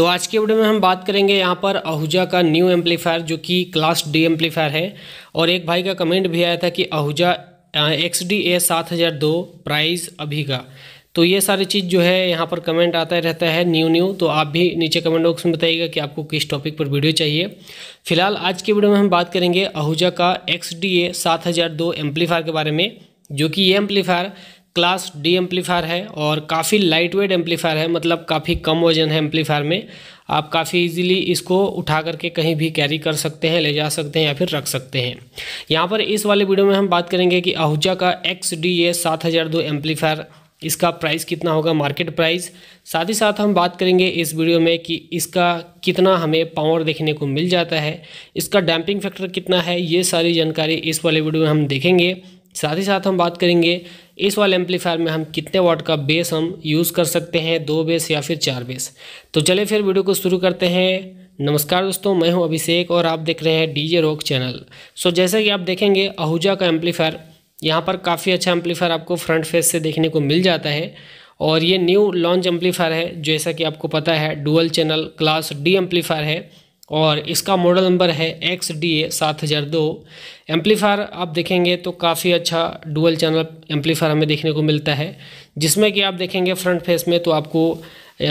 तो आज के वीडियो में हम बात करेंगे यहाँ पर आहूजा का न्यू एम्पलीफायर जो कि क्लास डी एम्पलीफायर है और एक भाई का कमेंट भी आया था कि आहूजा एक्स डी ए सात हज़ार दो प्राइस अभी का तो ये सारी चीज़ जो है यहाँ पर कमेंट आता है रहता है न्यू न्यू तो आप भी नीचे कमेंट बॉक्स में बताइएगा कि आपको किस टॉपिक पर वीडियो चाहिए फिलहाल आज के वीडियो में हम बात करेंगे आहूजा का एक्स डी ए सात हज़ार दो एम्पलीफायर के बारे में जो कि ये एम्पलीफायर क्लास डी एम्पलीफायर है और काफ़ी लाइट वेट एम्पलीफायर है मतलब काफ़ी कम वजन है एम्पलीफायर में आप काफ़ी इजीली इसको उठा करके कहीं भी कैरी कर सकते हैं ले जा सकते हैं या फिर रख सकते हैं यहाँ पर इस वाले वीडियो में हम बात करेंगे कि आहूजा का एक्स डी ए सात हज़ार दो एम्पलीफायर इसका प्राइस कितना होगा मार्केट प्राइस साथ ही साथ हम बात करेंगे इस वीडियो में कि इसका कितना हमें पावर देखने को मिल जाता है इसका डैम्पिंग फैक्टर कितना है ये सारी जानकारी इस वाले वीडियो में हम देखेंगे साथ ही साथ हम बात करेंगे इस वाले एम्पलीफायर में हम कितने वाट का बेस हम यूज़ कर सकते हैं दो बेस या फिर चार बेस तो चले फिर वीडियो को शुरू करते हैं नमस्कार दोस्तों मैं हूं अभिषेक और आप देख रहे हैं डीजे रॉक चैनल सो जैसा कि आप देखेंगे आहूजा का एम्पलीफायर यहाँ पर काफ़ी अच्छा एम्पलीफायर आपको फ्रंट फेस से देखने को मिल जाता है और ये न्यू लॉन्च एम्पलीफायर है जैसा कि आपको पता है dual channel class D amplifier है और इसका मॉडल नंबर है एक्स डी ए सात हज़ार दो एम्पलीफायर आप देखेंगे तो काफ़ी अच्छा डुअल चैनल एम्पलीफायर हमें देखने को मिलता है जिसमें कि आप देखेंगे फ्रंट फेस में तो आपको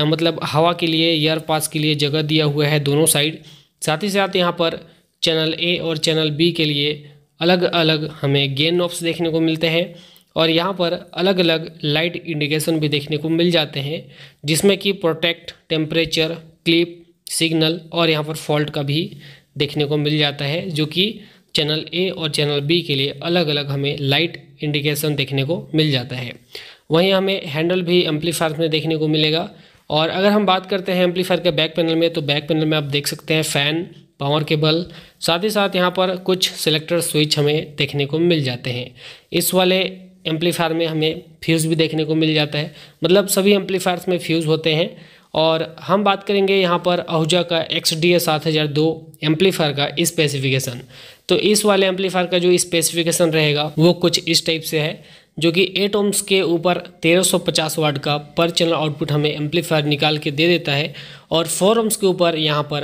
मतलब हवा के लिए एयर पास के लिए जगह दिया हुआ है दोनों साइड साथ ही साथ यहाँ पर चैनल ए और चैनल बी के लिए अलग अलग हमें गेन नॉब्स देखने को मिलते हैं और यहाँ पर अलग अलग लाइट इंडिकेशन भी देखने को मिल जाते हैं जिसमें कि प्रोटेक्ट टेम्परेचर क्लिप सिग्नल और यहाँ पर फॉल्ट का भी देखने को मिल जाता है जो कि चैनल ए और चैनल बी के लिए अलग अलग हमें लाइट इंडिकेशन देखने को मिल जाता है वहीं हमें हैंडल भी एम्पलीफायर में देखने को मिलेगा और अगर हम बात करते हैं एम्पलीफायर के बैक पैनल में तो बैक पैनल में आप देख सकते हैं फ़ैन पावर केबल साथ ही साथ यहाँ पर कुछ सिलेक्टर स्विच हमें देखने को मिल जाते हैं इस वाले एम्पलीफायर में हमें फ्यूज़ भी देखने को मिल जाता है मतलब सभी एम्पलीफायर्स में फ्यूज़ होते हैं और हम बात करेंगे यहाँ पर आहूजा का एक्स डी ए सात हज़ार दो एम्पलीफायर का स्पेसिफिकेशन तो इस वाले एम्पलीफायर का जो स्पेसिफिकेशन रहेगा वो कुछ इस टाइप से है जो कि एट ओम्स के ऊपर 1350 वाट का पर चैनल आउटपुट हमें एम्पलीफायर निकाल के दे देता है और फोर ओम्स के ऊपर यहाँ पर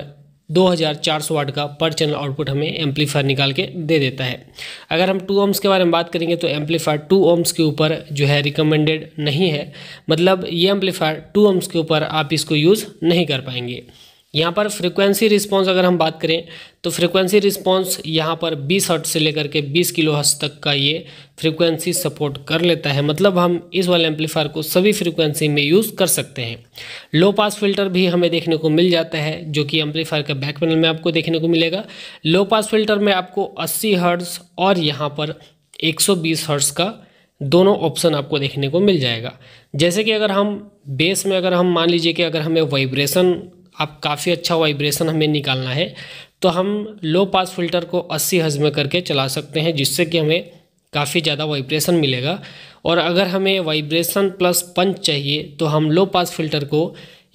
2400 वाट का पर चैनल आउटपुट हमें एम्पलीफायर निकाल के दे देता है अगर हम टू ओम्स के बारे में बात करेंगे तो एम्पलीफायर टू ओम्स के ऊपर जो है रिकमेंडेड नहीं है मतलब ये एम्पलीफायर टू ओम्स के ऊपर आप इसको यूज़ नहीं कर पाएंगे यहाँ पर फ्रीक्वेंसी रिस्पांस अगर हम बात करें तो फ्रीक्वेंसी रिस्पांस यहाँ पर 20 हर्ट से लेकर के 20 किलो हर्ट्स तक का ये फ्रीक्वेंसी सपोर्ट कर लेता है मतलब हम इस वाले एम्पलीफायर को सभी फ्रीक्वेंसी में यूज़ कर सकते हैं लो पास फिल्टर भी हमें देखने को मिल जाता है जो कि एम्पलीफायर का बैक पैनल में आपको देखने को मिलेगा लो पास फिल्टर में आपको अस्सी हर्ट्स और यहाँ पर एक सौ का दोनों ऑप्शन आपको देखने को मिल जाएगा जैसे कि अगर हम बेस में अगर हम मान लीजिए कि अगर हमें वाइब्रेशन आप काफ़ी अच्छा वाइब्रेशन हमें निकालना है तो हम लो पास फिल्टर को 80 हज में करके चला सकते हैं जिससे कि हमें काफ़ी ज़्यादा वाइब्रेशन मिलेगा और अगर हमें वाइब्रेशन प्लस पंच चाहिए तो हम लो पास फिल्टर को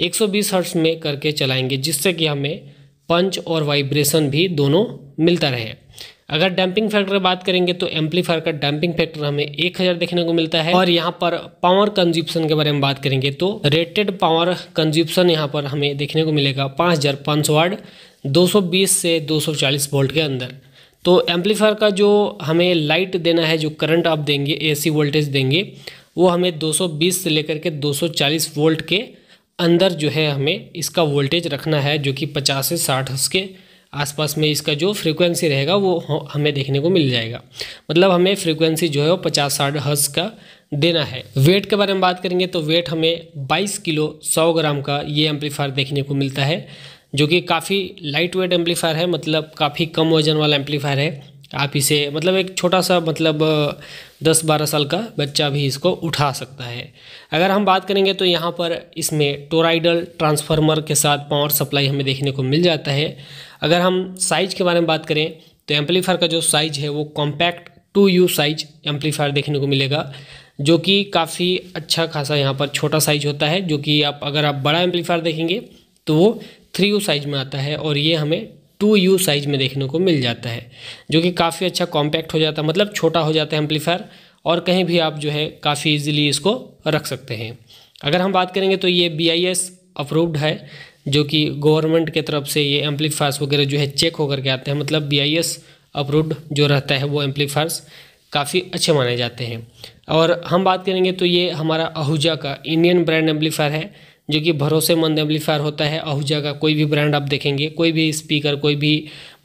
120 सौ में करके चलाएंगे जिससे कि हमें पंच और वाइब्रेशन भी दोनों मिलता रहे अगर डैम्पिंग फैक्टर बात करेंगे तो एम्पलीफायर का डैम्पिंग फैक्टर हमें एक हज़ार देखने को मिलता है और यहाँ पर पावर कंज्यूप्शन के बारे में बात करेंगे तो रेटेड पावर कंज्यूप्शन यहाँ पर हमें देखने को मिलेगा पाँच हज़ार पाँच सौ वाट दो सौ बीस से दो सौ चालीस वोल्ट के अंदर तो एम्पलीफायर का जो हमें लाइट देना है जो करंट आप देंगे सी वोल्टेज देंगे वो हमें बीस से लेकर के चालीस वोल्ट के अंदर जो है हमें इसका वोल्टेज रखना है जो कि 50 से 60 के आसपास में इसका जो फ्रीक्वेंसी रहेगा वो हमें देखने को मिल जाएगा मतलब हमें फ्रीक्वेंसी जो है वो पचास साठ हर्स का देना है वेट के बारे में बात करेंगे तो वेट हमें 22 किलो 100 ग्राम का ये एम्पलीफायर देखने को मिलता है जो कि काफ़ी लाइट वेट एम्पलीफायर है मतलब काफ़ी कम वजन वाला एम्पलीफायर है आप इसे मतलब एक छोटा सा मतलब दस बारह साल का बच्चा भी इसको उठा सकता है अगर हम बात करेंगे तो यहाँ पर इसमें टोराइडल ट्रांसफार्मर के साथ पावर सप्लाई हमें देखने को मिल जाता है अगर हम साइज के बारे में बात करें तो एम्पलीफायर का जो साइज है वो compact two U size amplifier देखने को मिलेगा जो कि काफ़ी अच्छा खासा यहाँ पर छोटा साइज होता है जो कि आप अगर आप बड़ा एम्पलीफायर देखेंगे तो वो थ्री यू साइज में आता है और ये हमें टू यू साइज में देखने को मिल जाता है जो कि काफ़ी अच्छा कॉम्पैक्ट हो जाता है मतलब छोटा हो जाता है एम्पलीफायर और कहीं भी आप जो है काफ़ी इजीली इसको रख सकते हैं अगर हम बात करेंगे तो ये बी आई एस अप्रूव्ड है जो कि गवर्नमेंट के तरफ से ये एम्पलीफायर्स वगैरह जो है चेक होकर के आते हैं मतलब बी आई एस अप्रूव्ड जो रहता है वो एम्पलीफायर्स काफ़ी अच्छे माने जाते हैं और हम बात करेंगे तो ये हमारा आहूजा का इंडियन ब्रांड एम्पलीफायर है जो कि भरोसेमंद एम्पलीफायर होता है आहूजा का कोई भी ब्रांड आप देखेंगे कोई भी स्पीकर कोई भी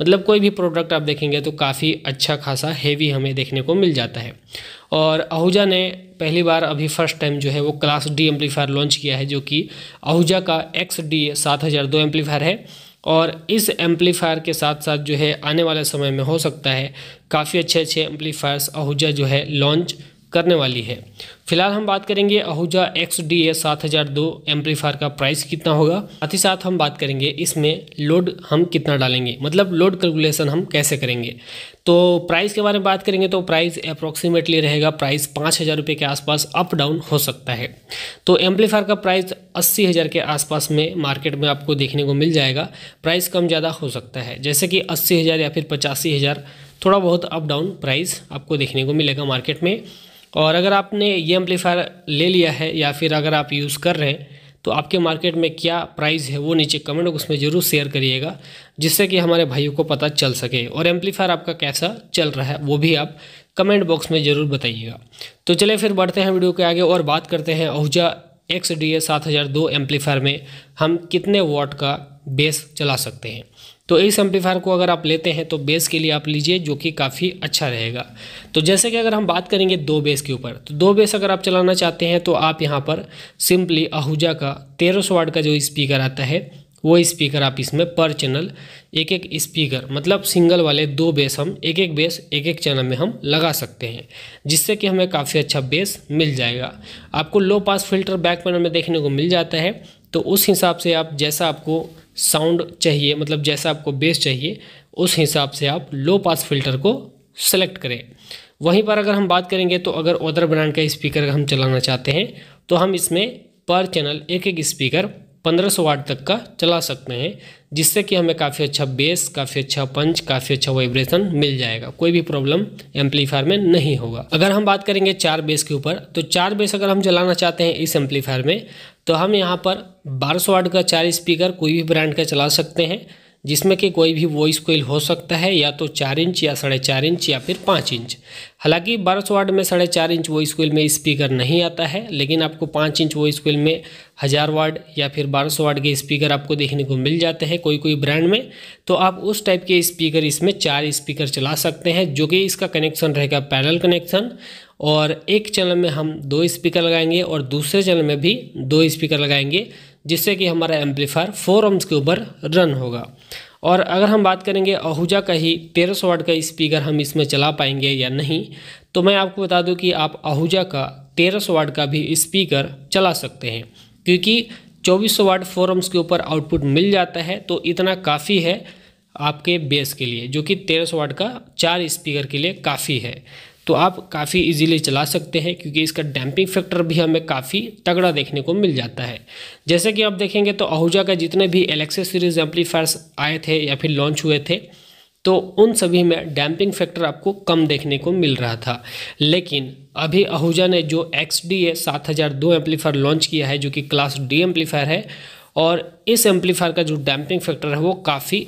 मतलब कोई भी प्रोडक्ट आप देखेंगे तो काफ़ी अच्छा खासा हेवी हमें देखने को मिल जाता है और आहूजा ने पहली बार अभी फर्स्ट टाइम जो है वो क्लास डी एम्पलीफायर लॉन्च किया है जो कि आहूजा का एक्स डी सात हज़ार दो एम्पलीफायर है और इस एम्पलीफायर के साथ साथ जो है आने वाले समय में हो सकता है काफ़ी अच्छे अच्छे एम्पलीफायर्स आहूजा जो है लॉन्च करने वाली है फिलहाल हम बात करेंगे आहूजा एक्स डी ए सात हज़ार दो एम्पलीफायर का प्राइस कितना होगा साथ ही साथ हम बात करेंगे इसमें लोड हम कितना डालेंगे मतलब लोड कैलकुलेशन हम कैसे करेंगे तो प्राइस के बारे में बात करेंगे तो प्राइस अप्रॉक्सीमेटली रहेगा प्राइस पाँच हज़ार रुपये के आसपास अप डाउन हो सकता है तो एम्पलीफायर का प्राइस अस्सी हज़ार के आसपास में मार्केट में आपको देखने को मिल जाएगा प्राइस कम ज़्यादा हो सकता है जैसे कि अस्सी हज़ार या फिर पचासी हज़ार थोड़ा बहुत अप डाउन प्राइस आपको देखने को मिलेगा मार्केट में और अगर आपने ये एम्पलीफायर ले लिया है या फिर अगर आप यूज़ कर रहे हैं तो आपके मार्केट में क्या प्राइस है वो नीचे कमेंट बॉक्स में ज़रूर शेयर करिएगा जिससे कि हमारे भाइयों को पता चल सके और एम्पलीफायर आपका कैसा चल रहा है वो भी आप कमेंट बॉक्स में ज़रूर बताइएगा तो चले फिर बढ़ते हैं वीडियो के आगे और बात करते हैं ओहजा एक्स डी ए सात हज़ार दो एम्पलीफायर में हम कितने वाट का बेस चला सकते हैं तो इस एम्पलीफायर को अगर आप लेते हैं तो बेस के लिए आप लीजिए जो कि काफ़ी अच्छा रहेगा तो जैसे कि अगर हम बात करेंगे दो बेस के ऊपर तो दो बेस अगर आप चलाना चाहते हैं तो आप यहाँ पर सिंपली आहूजा का तेरह सौ वाट का जो स्पीकर आता है वो स्पीकर आप इसमें पर चैनल एक एक स्पीकर मतलब सिंगल वाले दो बेस हम एक एक बेस एक एक चैनल में हम लगा सकते हैं जिससे कि हमें काफ़ी अच्छा बेस मिल जाएगा आपको low pass filter back panel में देखने को मिल जाता है तो उस हिसाब से आप जैसा आपको साउंड चाहिए मतलब जैसा आपको बेस चाहिए उस हिसाब से आप लो पास फिल्टर को सेलेक्ट करें वहीं पर अगर हम बात करेंगे तो अगर ओदर ब्रांड का स्पीकर हम चलाना चाहते हैं तो हम इसमें पर चैनल एक एक स्पीकर 1500 वाट तक का चला सकते हैं जिससे कि हमें काफ़ी अच्छा बेस काफ़ी अच्छा पंच काफ़ी अच्छा वाइब्रेशन मिल जाएगा कोई भी प्रॉब्लम एम्पलीफायर में नहीं होगा अगर हम बात करेंगे चार बेस के ऊपर तो चार बेस अगर हम चलाना चाहते हैं इस एम्पलीफायर में तो हम यहाँ पर बारह सौ वाट का चार स्पीकर कोई भी ब्रांड का चला सकते हैं जिसमें कि कोई भी वॉइस कोइल हो सकता है या तो चार इंच या साढ़े चार इंच या फिर पाँच इंच हालांकि बारह सौ वाट में साढ़े चार इंच वॉइस कोइल में स्पीकर नहीं आता है लेकिन आपको पाँच इंच वॉइस कोइल में हज़ार वाट या फिर बारह सौ वाट के स्पीकर आपको देखने को मिल जाते हैं कोई कोई ब्रांड में तो आप उस टाइप के स्पीकर इसमें चार स्पीकर चला सकते हैं जो कि इसका कनेक्शन रहेगा पैरल कनेक्शन और एक चैनल में हम दो स्पीकर लगाएंगे और दूसरे चैनल में भी दो स्पीकर लगाएंगे जिससे कि हमारा एम्पलीफायर फोर ओम्स के ऊपर रन होगा और अगर हम बात करेंगे आहूजा का ही तेरह सौ वाट का स्पीकर हम इसमें चला पाएंगे या नहीं तो मैं आपको बता दूं कि आप आहूजा का तेरह सौ वाट का भी स्पीकर चला सकते हैं क्योंकि चौबीस सौ वाट फोरम्स के ऊपर आउटपुट मिल जाता है तो इतना काफ़ी है आपके बेस के लिए जो कि तेरह सौ वाट का चार स्पीकर के लिए काफ़ी है तो आप काफ़ी इजीली चला सकते हैं क्योंकि इसका डैम्पिंग फैक्टर भी हमें काफ़ी तगड़ा देखने को मिल जाता है जैसे कि आप देखेंगे तो आहूजा का जितने भी एलेक्सा सीरीज एम्पलीफायर्स आए थे या फिर लॉन्च हुए थे तो उन सभी में डैम्पिंग फैक्टर आपको कम देखने को मिल रहा था लेकिन अभी आहूजा ने जो एक्स डी ए सात हज़ार दो एम्पलीफायर लॉन्च किया है जो कि क्लास डी एम्पलीफायर है और इस एम्पलीफायर का जो डैम्पिंग फैक्टर है वो काफ़ी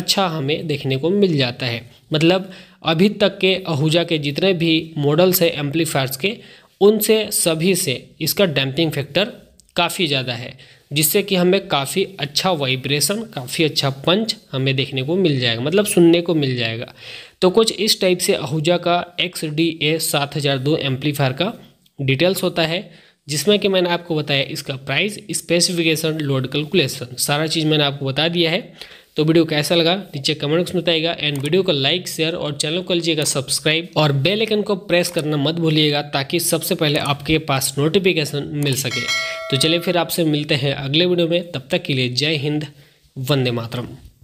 अच्छा हमें देखने को मिल जाता है मतलब अभी तक के आहूजा के जितने भी मॉडल्स हैं एम्पलीफायर्स के उनसे सभी से इसका डैम्पिंग फैक्टर काफ़ी ज़्यादा है जिससे कि हमें काफ़ी अच्छा वाइब्रेशन काफ़ी अच्छा पंच हमें देखने को मिल जाएगा मतलब सुनने को मिल जाएगा तो कुछ इस टाइप से आहूजा का एक्स डी ए सात हज़ार दो एम्पलीफायर का डिटेल्स होता है जिसमें कि मैंने आपको बताया इसका प्राइस स्पेसिफिकेशन लोड कैलकुलेशन सारा चीज़ मैंने आपको बता दिया है तो वीडियो कैसा लगा नीचे बॉक्स में बताएगा एंड वीडियो को लाइक शेयर और चैनल को लीजिएगा सब्सक्राइब और बेल आइकन को प्रेस करना मत भूलिएगा ताकि सबसे पहले आपके पास नोटिफिकेशन मिल सके तो चलिए फिर आपसे मिलते हैं अगले वीडियो में तब तक के लिए जय हिंद वंदे मातरम